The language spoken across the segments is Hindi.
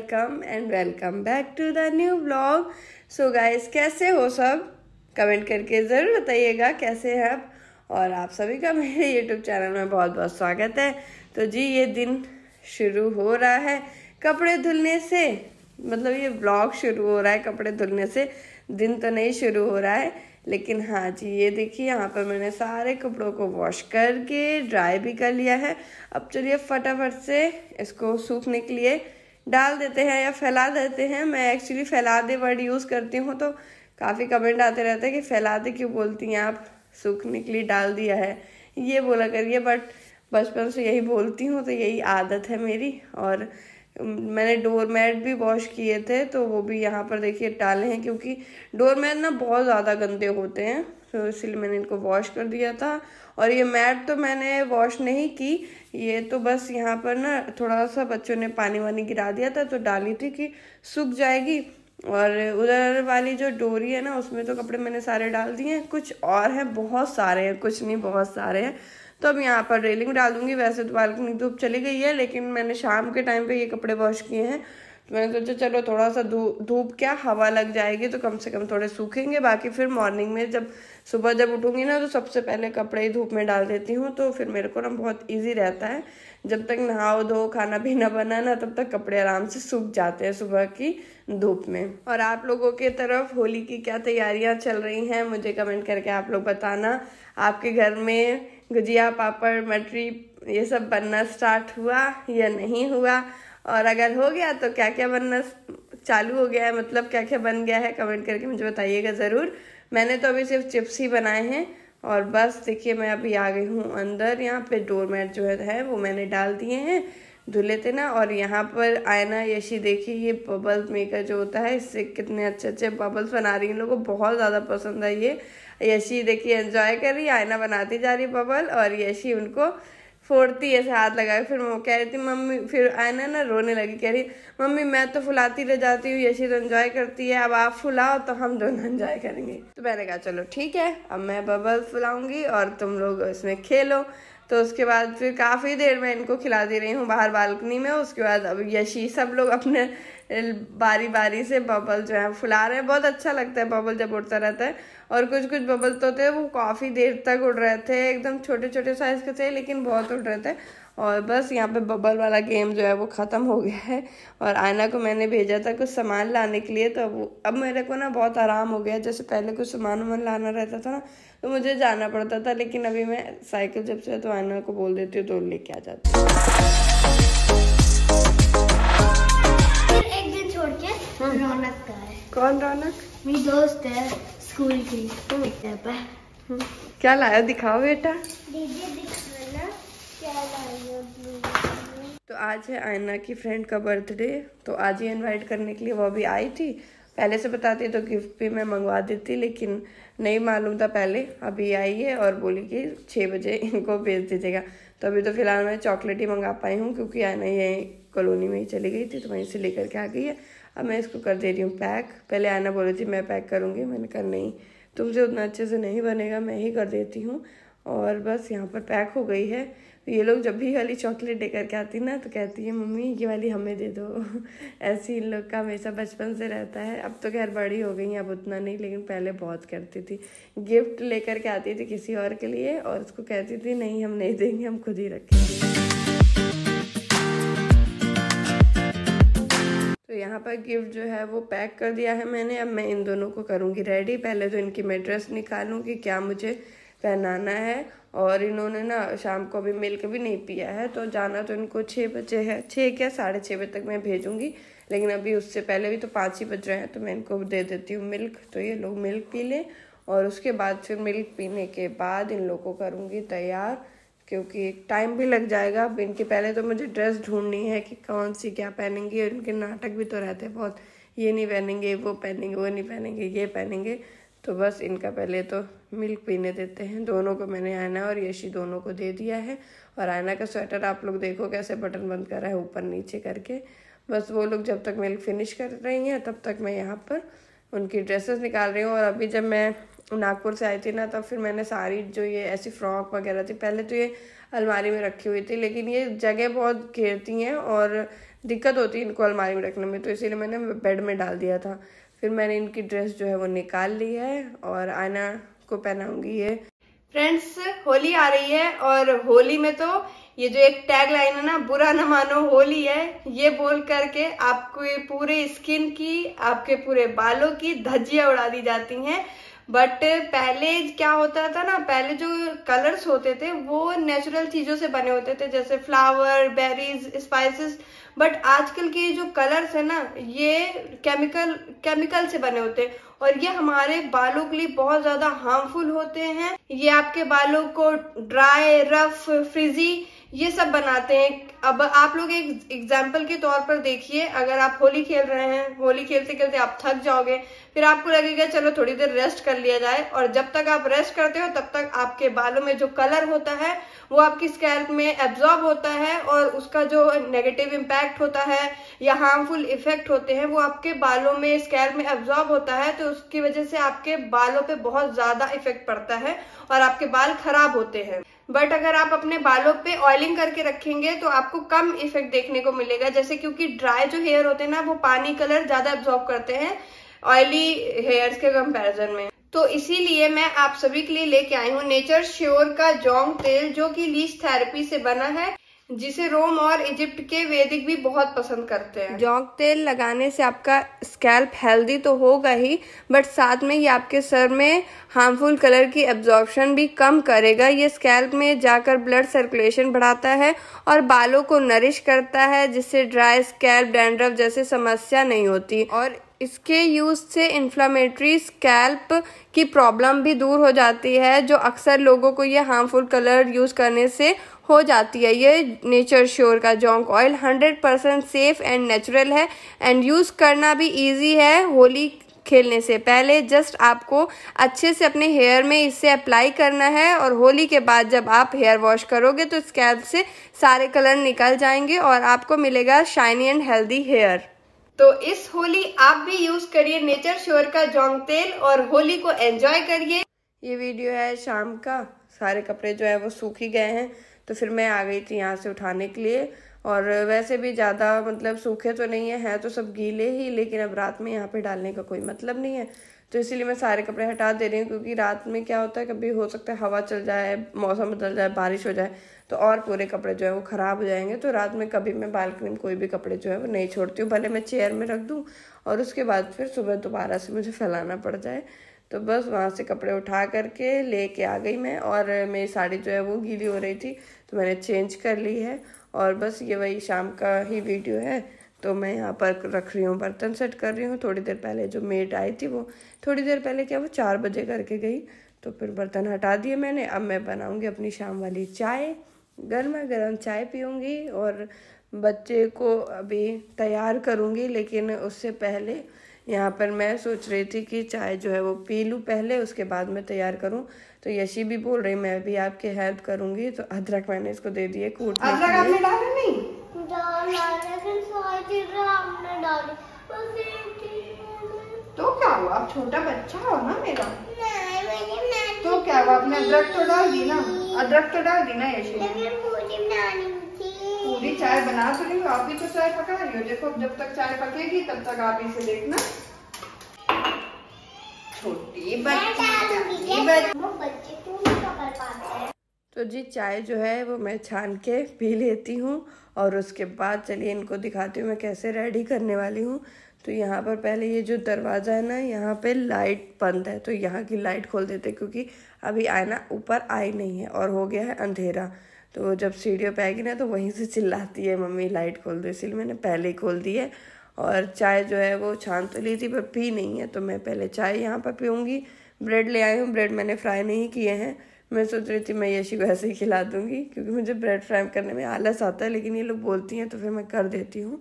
Welcome and welcome back to the new blog so guys कैसे हो सब कमेंट करके ज़रूर बताइएगा कैसे हैं आप और आप सभी का मेरे यूट्यूब चैनल में बहुत बहुत स्वागत है तो जी ये दिन शुरू हो रहा है कपड़े धुलने से मतलब ये ब्लॉग शुरू हो रहा है कपड़े धुलने से दिन तो नहीं शुरू हो रहा है लेकिन हाँ जी ये देखिए यहाँ पर मैंने सारे कपड़ों को वॉश करके ड्राई भी कर लिया है अब चलिए फटाफट से इसको सूखने के लिए डाल देते हैं या फैला देते हैं मैं एक्चुअली फैला दे वर्ड यूज़ करती हूँ तो काफ़ी कमेंट आते रहते हैं कि फैला दे क्यों बोलती हैं आप सूखने के लिए डाल दिया है ये बोला करिए बट बचपन से यही बोलती हूँ तो यही आदत है मेरी और मैंने डोर मैट भी वॉश किए थे तो वो भी यहाँ पर देखिए डाले हैं क्योंकि डोर मैट ना बहुत ज़्यादा गंदे होते हैं तो इसलिए मैंने इनको वॉश कर दिया था और ये मैट तो मैंने वॉश नहीं की ये तो बस यहाँ पर ना थोड़ा सा बच्चों ने पानी वानी गिरा दिया था तो डाली थी कि सूख जाएगी और उधर वाली जो डोरी है ना उसमें तो कपड़े मैंने सारे डाल दिए हैं कुछ और हैं बहुत सारे हैं कुछ नहीं बहुत सारे हैं तो अब यहाँ पर रेलिंग डाल दूंगी वैसे तो बालकनी धूप चली गई है लेकिन मैंने शाम के टाइम पे ये कपड़े वॉश किए हैं तो मैंने सोचा चलो थोड़ा सा धूप क्या हवा लग जाएगी तो कम से कम थोड़े सूखेंगे बाकी फिर मॉर्निंग में जब सुबह जब उठूंगी ना तो सबसे पहले कपड़े ही धूप में डाल देती हूँ तो फिर मेरे को ना बहुत ईजी रहता है जब तक नहाओ धो खाना पीना बना ना तब तक कपड़े आराम से सूख जाते हैं सुबह की धूप में और आप लोगों के तरफ होली की क्या तैयारियाँ चल रही हैं मुझे कमेंट करके आप लोग बताना आपके घर में गुजिया पापड़ मटरी ये सब बनना स्टार्ट हुआ या नहीं हुआ और अगर हो गया तो क्या क्या बनना चालू हो गया है मतलब क्या क्या बन गया है कमेंट करके मुझे बताइएगा ज़रूर मैंने तो अभी सिर्फ चिप्स ही बनाए हैं और बस देखिए मैं अभी आ गई हूँ अंदर यहाँ पे डोरमेट जो है वो मैंने डाल दिए हैं धुले थे ना और यहाँ पर आयना यशी देखिए ये बबल्स मेकर जो होता है इससे कितने अच्छे अच्छे बबल्स बना रही है लोगों को बहुत ज़्यादा पसंद है ये यशी देखिए एंजॉय कर रही है आयना बनाती जा रही बबल और यशी उनको फोड़ती ऐसे हाथ लगाए फिर वो कह रही थी मम्मी फिर आयना ना रोने लगी कह रही मम्मी मैं तो फुलाती रह जाती हूँ यशी तो इन्जॉय करती है अब आप फुलाओ तो हम दोनों इन्जॉय करेंगे तो मैंने कहा चलो ठीक है अब मैं बबल फुलाऊंगी और तुम लोग इसमें खेलो तो उसके बाद फिर काफ़ी देर मैं इनको खिला दे रही हूँ बाहर बालकनी में उसके बाद अब यशी सब लोग अपने बारी बारी से बबल जो है फुला रहे हैं बहुत अच्छा लगता है बबल जब उड़ता रहता है और कुछ कुछ बबल तो थे वो काफ़ी देर तक उड़ रहे थे एकदम छोटे छोटे साइज़ के थे लेकिन बहुत उड़ रहे थे और बस यहाँ पे बबल वाला गेम जो है वो ख़त्म हो गया है और आयना को मैंने भेजा था कुछ सामान लाने के लिए तो अब अब मेरे को ना बहुत आराम हो गया जैसे पहले कुछ सामान वामान लाना रहता था ना तो मुझे जाना पड़ता था लेकिन अभी मैं साइकिल जब से तो आयना को बोल देती हूँ तो लेके आ जाती हूँ हाँ। रौनक का कौन रौनक मेरी दोस्त है स्कूल की तो हम्म। क्या लाया दिखाओ बेटा तो आज है आयना की फ्रेंड का बर्थडे तो आज ही इनवाइट करने के लिए वो भी आई थी पहले से बताती तो गिफ्ट भी मैं मंगवा देती लेकिन नहीं मालूम था पहले अभी आई है और बोली कि छः बजे इनको भेज दीजिएगा तो अभी तो फिलहाल मैं चॉकलेट ही मंगा पाई हूँ क्योंकि आयना यही कॉलोनी में ही चली गई थी तो वहीं से लेकर के आ गई है अब मैं इसको कर दे रही हूँ पैक पहले आना बोल रही थी मैं पैक करूँगी मैंने कहा नहीं तुमसे उतना अच्छे से नहीं बनेगा मैं ही कर देती हूँ और बस यहाँ पर पैक हो गई है तो ये लोग जब भी वाली चॉकलेट लेकर के आती ना तो कहती है मम्मी ये वाली हमें दे दो ऐसी इन लोग का हमेशा बचपन से रहता है अब तो खैर बड़ी हो गई अब उतना नहीं लेकिन पहले बहुत करती थी गिफ्ट लेकर के आती थी किसी और के लिए और उसको कहती थी नहीं हम नहीं देंगे हम खुद ही रखेंगे यहाँ पर गिफ्ट जो है वो पैक कर दिया है मैंने अब मैं इन दोनों को करूँगी रेडी पहले तो इनकी मैं ड्रेस निकालूँ कि क्या मुझे पहनाना है और इन्होंने ना शाम को अभी मिल्क भी नहीं पिया है तो जाना तो इनको छः बजे है छः क्या साढ़े छः बजे तक मैं भेजूँगी लेकिन अभी उससे पहले भी तो पाँच ही बज रहे हैं तो मैं इनको दे देती हूँ मिल्क तो ये लोग मिल्क पी लें और उसके बाद फिर मिल्क पीने के बाद इन लोगों को करूँगी तैयार क्योंकि टाइम भी लग जाएगा अब इनके पहले तो मुझे ड्रेस ढूंढनी है कि कौन सी क्या पहनेंगी और इनके नाटक भी तो रहते हैं बहुत ये नहीं पहनेंगे वो पहनेंगे वो नहीं पहनेंगे ये पहनेंगे तो बस इनका पहले तो मिल्क पीने देते हैं दोनों को मैंने आयना और यशी दोनों को दे दिया है और आयना का स्वेटर आप लोग देखो कैसे बटन बंद कर रहा है ऊपर नीचे करके बस वो लोग जब तक मिल्क फिनिश कर रही हैं तब तक मैं यहाँ पर उनकी ड्रेसेस निकाल रही हूँ और अभी जब मैं नागपुर से आई थी ना तब फिर मैंने सारी जो ये ऐसी फ्रॉक वगैरह थी पहले तो ये अलमारी में रखी हुई थी लेकिन ये जगह बहुत घेरती हैं और दिक्कत होती है इनको अलमारी में रखने में तो इसीलिए मैंने बेड में डाल दिया था फिर मैंने इनकी ड्रेस जो है वो निकाल ली है और आना को पहनाऊंगी ये फ्रेंड्स होली आ रही है और होली में तो ये जो एक टैग लाइन है ना बुरा ना मानो होली है ये बोल करके आपके पूरे स्किन की आपके पूरे बालों की धज्जियां उड़ा दी जाती हैं बट पहले क्या होता था ना पहले जो कलर्स होते थे वो नेचुरल चीज़ों से बने होते थे जैसे फ्लावर बेरीज स्पाइसेस बट आजकल के जो कलर्स है ना ये केमिकल केमिकल से बने होते हैं और ये हमारे बालों के लिए बहुत ज़्यादा हार्मफुल होते हैं ये आपके बालों को ड्राई रफ फ्रिजी ये सब बनाते हैं अब आप लोग एक एग्जाम्पल के तौर पर देखिए अगर आप होली खेल रहे हैं होली खेलते खेलते आप थक जाओगे फिर आपको लगेगा चलो थोड़ी देर रेस्ट कर लिया जाए और जब तक आप रेस्ट करते हो तब तक आपके बालों में जो कलर होता है वो आपकी स्कैल्प में एब्जॉर्ब होता है और उसका जो नेगेटिव इम्पैक्ट होता है या हार्मफुल इफेक्ट होते हैं वो आपके बालों में स्कैल्प में एब्जॉर्ब होता है तो उसकी वजह से आपके बालों पर बहुत ज़्यादा इफेक्ट पड़ता है और आपके बाल खराब होते हैं बट अगर आप अपने बालों पे ऑयलिंग करके रखेंगे तो आपको कम इफेक्ट देखने को मिलेगा जैसे क्योंकि ड्राई जो हेयर होते हैं ना वो पानी कलर ज्यादा एब्जॉर्ब करते हैं ऑयली हेयर्स के कंपैरिजन में तो इसीलिए मैं आप सभी के लिए लेके आई हूँ नेचर श्योर का जोंग तेल जो कि लीच थेरेपी से बना है जिसे रोम और इजिप्ट के वैदिक भी बहुत पसंद करते हैं जौक तेल लगाने से आपका स्कैल्प हेल्दी तो होगा ही बट साथ में ये आपके सर में हार्मफुल कलर की एब्जॉर्बन भी कम करेगा ये स्कैल्प में जाकर ब्लड सर्कुलेशन बढ़ाता है और बालों को नरिश करता है जिससे ड्राई स्कैल्प डैंड्रफ जैसी समस्या नहीं होती और इसके यूज से इन्फ्लामेटरी स्कैल्प की प्रॉब्लम भी दूर हो जाती है जो अक्सर लोगों को ये हार्मफुल कलर यूज करने से हो जाती है ये नेचर श्योर का जोंक oil 100 percent safe and natural है एंड यूज़ करना भी इजी है होली खेलने से पहले जस्ट आपको अच्छे से अपने हेयर में इसे अप्लाई करना है और होली के बाद जब आप हेयर वॉश करोगे तो स्कैल्प से सारे कलर निकल जाएंगे और आपको मिलेगा शाइनी एंड हेल्दी हेयर तो इस होली आप भी यूज करिए नेचर श्योर का जोंग तेल और होली को एंजॉय करिए ये वीडियो है शाम का सारे कपड़े जो है वो सूख ही गए हैं तो फिर मैं आ गई थी यहाँ से उठाने के लिए और वैसे भी ज़्यादा मतलब सूखे तो नहीं है, है तो सब गीले ही लेकिन अब रात में यहाँ पे डालने का कोई मतलब नहीं है तो इसीलिए मैं सारे कपड़े हटा दे रही हूँ क्योंकि रात में क्या होता है कभी हो सकता है हवा चल जाए मौसम बदल जाए बारिश हो जाए तो और पूरे कपड़े जो है वो ख़राब हो जाएंगे तो रात में कभी मैं बालकनी में कोई भी कपड़े जो है वो नहीं छोड़ती हूँ भले मैं चेयर में रख दूँ और उसके बाद फिर सुबह दोबारा से मुझे फैलाना पड़ जाए तो बस वहाँ से कपड़े उठा करके ले कर आ गई मैं और मेरी साड़ी जो है वो गीली हो रही थी तो मैंने चेंज कर ली है और बस ये वही शाम का ही वीडियो है तो मैं यहाँ पर रख रही हूँ बर्तन सेट कर रही हूँ थोड़ी देर पहले जो मेट आई थी वो थोड़ी देर पहले क्या वो चार बजे करके गई तो फिर बर्तन हटा दिए मैंने अब मैं बनाऊँगी अपनी शाम वाली चाय गर्मा गर्म चाय पीऊँगी और बच्चे को अभी तैयार करूँगी लेकिन उससे पहले यहाँ पर मैं सोच रही थी कि चाय जो है वो पी लूँ पहले उसके बाद मैं तैयार करूँ तो यशी भी बोल रही मैं भी आपकी हेल्प करूँगी तो अदरक मैंने इसको दे दिए कूटने तो क्या हुआ आप छोटा बच्चा हो ना मेरा तो क्या हुआ आपने अदरक तो डाल दी ना अदरक तो डाल दी ना यशी भी चाय बना तो रही आप भी तो चाय पका रही हो देखो जब तक चाय पकेगी तब तक आप इसे देखना छोटी तो जी चाय जो है वो मैं छान के पी लेती हूँ और उसके बाद चलिए इनको दिखाती हूँ मैं कैसे रेडी करने वाली हूँ तो यहाँ पर पहले ये जो दरवाज़ा है ना यहाँ पे लाइट बंद है तो यहाँ की लाइट खोल देते क्योंकि अभी आयना ऊपर आई नहीं है और हो गया है अंधेरा तो जब सीढ़ियों पे आएगी ना तो वहीं से चिल्लाती है मम्मी लाइट खोल दो इसीलिए मैंने पहले ही खोल दी है और चाय जो है वो छान तो ली थी पर पी नहीं है तो मैं पहले चाय यहाँ पर पीऊँगी ब्रेड ले आई हूँ ब्रेड मैंने फ्राई नहीं किए हैं मैं सोच रही थी मैं यशी को ऐसे ही खिला दूँगी क्योंकि मुझे ब्रेड फ्राई करने में आलस आता है लेकिन ये लोग बोलती हैं तो फिर मैं कर देती हूँ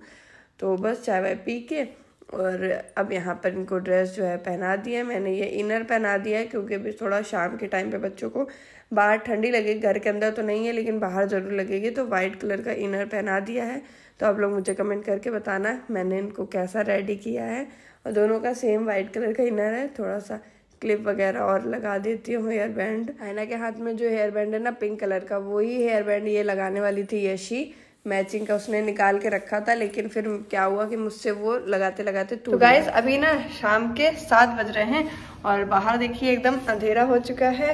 तो बस चाय वाय पी के और अब यहाँ पर इनको ड्रेस जो है पहना दिया मैंने ये इनर पहना दिया है क्योंकि अभी थोड़ा शाम के टाइम पे बच्चों को बाहर ठंडी लगेगी घर के अंदर तो नहीं है लेकिन बाहर ज़रूर लगेगी तो वाइट कलर का इनर पहना दिया है तो आप लोग मुझे कमेंट करके बताना मैंने इनको कैसा रेडी किया है और दोनों का सेम वाइट कलर का इनर है थोड़ा सा क्लिप वगैरह और लगा देती हूँ हेयर बैंड आयना के हाथ में जो हेयर बैंड है ना पिंक कलर का वही हेयर बैंड ये लगाने वाली थी यशी मैचिंग का उसने निकाल के रखा था लेकिन फिर क्या हुआ कि मुझसे वो लगाते लगाते तो गाइस अभी ना शाम के सात बज रहे हैं और बाहर देखिए एकदम अंधेरा हो चुका है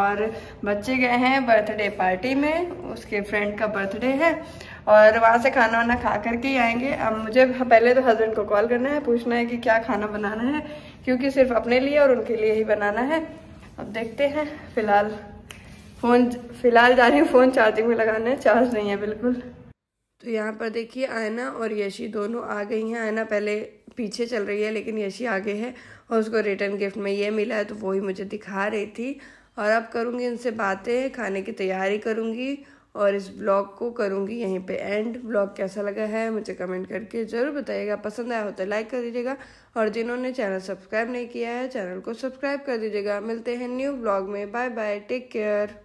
और बच्चे गए हैं बर्थडे पार्टी में उसके फ्रेंड का बर्थडे है और वहाँ से खाना वाना खा करके ही आएंगे अब मुझे पहले तो हस्बैंड को कॉल करना है पूछना है कि क्या खाना बनाना है क्योंकि सिर्फ अपने लिए और उनके लिए ही बनाना है अब देखते हैं फिलहाल फ़ोन फिलहाल जा रही हूँ फ़ोन चार्जिंग में लगाना है चार्ज नहीं है बिल्कुल तो यहाँ पर देखिए आयना और यशी दोनों आ गई हैं आयना पहले पीछे चल रही है लेकिन यशी आगे है और उसको रिटर्न गिफ्ट में ये मिला है तो वो ही मुझे दिखा रही थी और अब करूँगी इनसे बातें खाने की तैयारी करूँगी और इस ब्लॉग को करूँगी यहीं पे एंड ब्लॉग कैसा लगा है मुझे कमेंट करके ज़रूर बताइएगा पसंद आया हो तो लाइक कर दीजिएगा और जिन्होंने चैनल सब्सक्राइब नहीं किया है चैनल को सब्सक्राइब कर दीजिएगा मिलते हैं न्यू ब्लॉग में बाय बाय टेक केयर